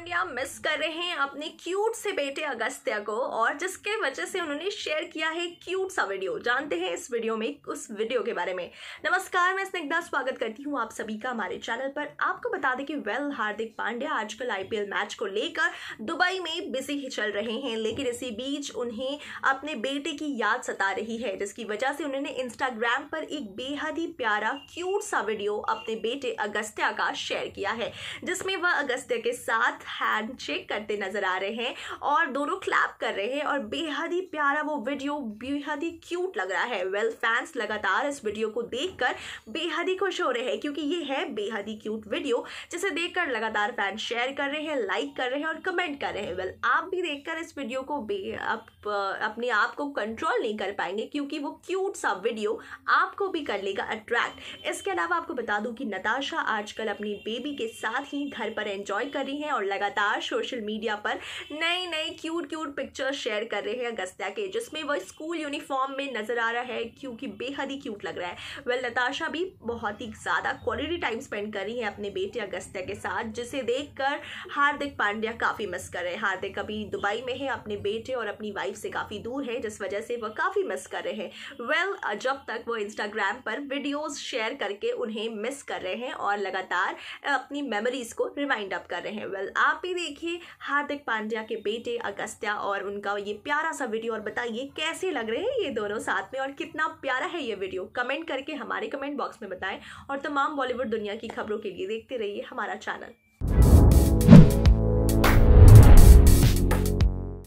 Pandya miss कर रहे हैं अपने क्यूट से बेटे अगस्त्य को और जिसके वजह से उन्होंने शेयर किया है क्यूट सा वीडियो जानते हैं इस वीडियो में उस वीडियो के बारे में नमस्कार मैं स्निग्धा स्वागत करती हूँ आप सभी का हमारे चैनल पर आपको बता दें कि वेल हार्दिक पांड्या आजकल आईपीएल मैच को लेकर दुबई में बिजी ही चल रहे हैं लेकिन इसी बीच उन्हें अपने बेटे की याद सता रही है जिसकी वजह से उन्होंने इंस्टाग्राम पर एक बेहद ही प्यारा क्यूट सा वीडियो अपने बेटे अगस्त्या का शेयर किया है जिसमें वह अगस्त्य के साथ हैंड शेक करते नजर आ रहे हैं और दोनों क्लैप कर रहे हैं और बेहद ही प्यारा वो वीडियो बेहद ही क्यूट लग रहा है वेल फैंस लगातार इस वीडियो को देख बेहद ही खुश हो रहे हैं क्योंकि ये है बेहद ही क्यूट वीडियो जिसे देख लगातार फैन शेयर कर रहे हैं लाइक कर रहे हैं और कमेंट कर रहे हैं वेल आप भी देख इस वीडियो को बे आप, अपने आप को कंट्रोल नहीं कर पाएंगे क्योंकि वो क्यूट सा वीडियो आपको भी कर लेगा अट्रैक्ट इसके अलावा आपको बता दूं कि नताशा आजकल अपनी बेबी के साथ ही घर पर एंजॉय कर रही हैं और लगातार सोशल मीडिया पर नए नए क्यूट क्यूट पिक्चर शेयर कर रहे हैं अगस्त्या के जिसमें वह स्कूल यूनिफॉर्म में नज़र आ रहा है क्योंकि बेहद ही क्यूट लग रहा है वेल नताशा भी बहुत ही ज़्यादा क्वालिटी टाइम स्पेंड कर रही है अपने बेटे अगस्त्या के साथ जिसे देख हार्दिक पांड्या काफ़ी मिस कर रहे हैं हार्दिक अभी दुबई में है अपने बेटे और अपनी वाइफ से काफ़ी दूर है जिस वजह से वह काफ़ी मिस कर रहे हैं वेल जब तक वो इंस्टाग्राम पर वीडियोज शेयर करके उन्हें मिस कर रहे हैं और लगातार अपनी मेमोरीज को रिमाइंड अप कर रहे हैं वेल well, आप ही देखिए हार्दिक पांड्या के बेटे अगस्त्या और उनका ये प्यारा सा वीडियो और बताइए कैसे लग रहे हैं ये दोनों साथ में और कितना प्यारा है ये वीडियो कमेंट करके हमारे कमेंट बॉक्स में बताएं और तमाम बॉलीवुड दुनिया की खबरों के लिए देखते रहिए हमारा चैनल